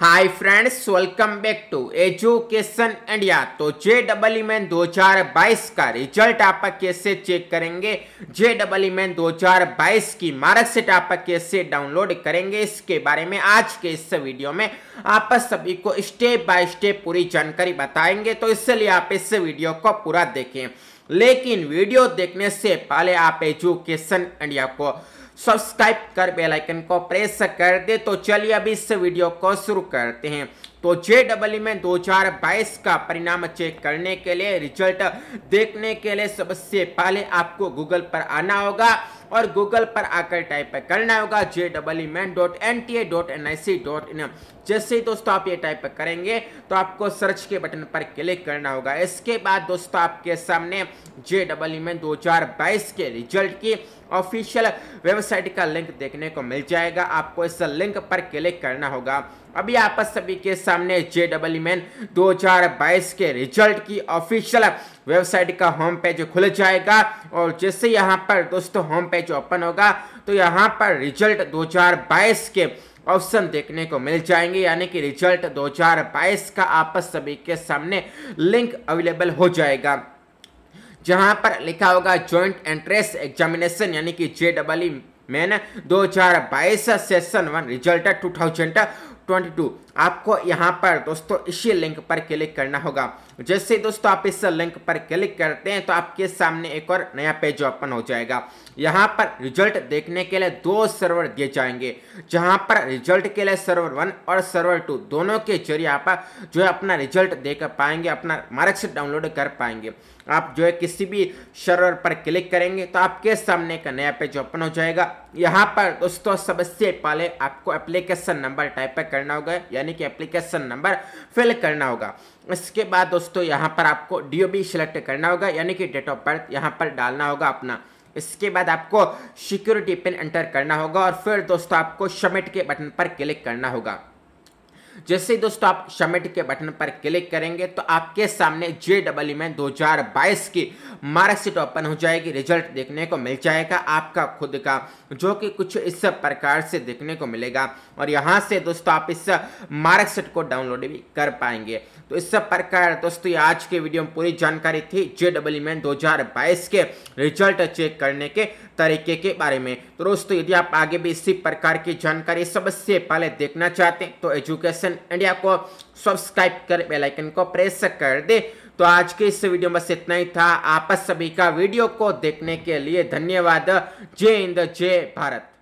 hi friends welcome back to education India तो J double E man दो का result आप कैसे चेक करेंगे जे डबल ई मैन दो की मार्कशीट आप कैसे डाउनलोड करेंगे इसके बारे में आज के इस वीडियो में आप सभी को स्टेप बाय स्टेप पूरी जानकारी बताएंगे तो इसलिए आप इस वीडियो को पूरा देखें लेकिन वीडियो देखने से पहले आप एजुकेशन इंडिया को सब्सक्राइब कर बेलाइकन को प्रेस कर दे तो चलिए अभी इस वीडियो को शुरू करते हैं तो जे डबल में 2022 का परिणाम चेक करने के लिए रिजल्ट देखने के लिए सबसे पहले आपको गूगल पर आना होगा और गूगल पर आकर टाइप करना होगा J double main dot N T A dot N I C dot in जैसे ही दोस्तों आप ये टाइप करेंगे तो आपको सर्च के बटन पर क्लिक करना होगा इसके बाद दोस्तों आपके सामने जे डबल मैन दो हजार बाईस के रिजल्ट की ऑफिशियल वेबसाइट का लिंक देखने को मिल जाएगा आपको इस लिंक पर क्लिक करना होगा अभी आप सभी के सामने जे डबल मैन दो के रिजल्ट की ऑफिशियल वेबसाइट का होम पेज खुल जाएगा और जैसे यहाँ पर दोस्तों होम पेज ओपन होगा तो यहाँ पर रिजल्ट 2022 के ऑप्शन देखने को मिल जाएंगे यानी कि रिजल्ट 2022 का आपस सभी के सामने लिंक अवेलेबल हो जाएगा जहां पर लिखा होगा जॉइंट एंट्रेंस एग्जामिनेशन यानी कि J double E main 2022 session one result 2000 2022 आपको यहां पर दोस्तों इसी लिंक पर क्लिक करना होगा जैसे दोस्तों आप इस लिंक पर क्लिक करते हैं तो आपके सामने एक और नया पेज ओपन हो जाएगा यहां पर रिजल्ट देखने के लिए दो सर्वर दिए जाएंगे जहां पर रिजल्ट के लिए सर्वर वन और सर्वर टू दोनों के जरिए आप जो है अपना रिजल्ट देख पाएंगे अपना मार्क्स डाउनलोड कर पाएंगे आप जो है किसी भी सर्वर पर क्लिक करेंगे तो आपके सामने एक नया पेज ओपन हो जाएगा यहाँ पर दोस्तों सबसे पहले आपको एप्लीकेशन नंबर टाइप करना होगा यानी कि एप्लीकेशन नंबर फिल करना होगा इसके बाद दोस्तों यहाँ पर आपको डी ओ सिलेक्ट करना होगा यानी कि डेट ऑफ बर्थ यहाँ पर डालना होगा अपना इसके बाद आपको सिक्योरिटी पिन एंटर करना होगा और फिर दोस्तों आपको सबमिट के बटन पर क्लिक करना होगा जैसे ही दोस्तों आप सबमिट के बटन पर क्लिक करेंगे तो आपके सामने जे डबल में 2022 की मार्कशीट ओपन हो जाएगी रिजल्ट देखने को मिल जाएगा आपका खुद का जो कि कुछ इस प्रकार से देखने को मिलेगा और यहाँ से दोस्तों आप इस मार्कशीट को डाउनलोड भी कर पाएंगे तो इस प्रकार दोस्तों आज के वीडियो में पूरी जानकारी थी जे डबल में दो के रिजल्ट चेक करने के तरीके के बारे में तो दोस्तों यदि आप आगे भी इसी प्रकार की जानकारी सबसे पहले देखना चाहते हैं तो एजुकेशन इंडिया को सब्सक्राइब कर बेलाइकन को प्रेस कर दे तो आज के इस वीडियो में इतना ही था आप सभी का वीडियो को देखने के लिए धन्यवाद जय हिंद जय भारत